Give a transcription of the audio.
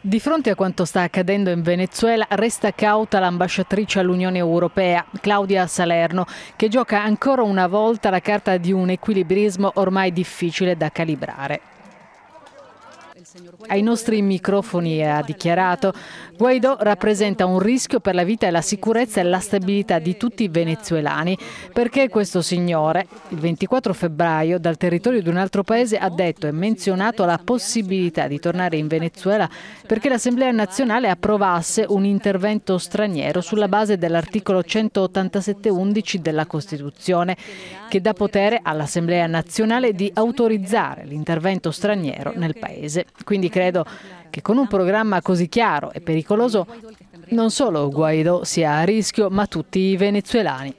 Di fronte a quanto sta accadendo in Venezuela resta cauta l'ambasciatrice all'Unione Europea, Claudia Salerno, che gioca ancora una volta la carta di un equilibrismo ormai difficile da calibrare ai nostri microfoni ha dichiarato Guaidó rappresenta un rischio per la vita e la sicurezza e la stabilità di tutti i venezuelani perché questo signore il 24 febbraio dal territorio di un altro paese ha detto e menzionato la possibilità di tornare in Venezuela perché l'Assemblea nazionale approvasse un intervento straniero sulla base dell'articolo 187.11 della Costituzione che dà potere all'Assemblea nazionale di autorizzare l'intervento straniero nel paese. Quindi credo che con un programma così chiaro e pericoloso non solo Guaidó sia a rischio, ma tutti i venezuelani.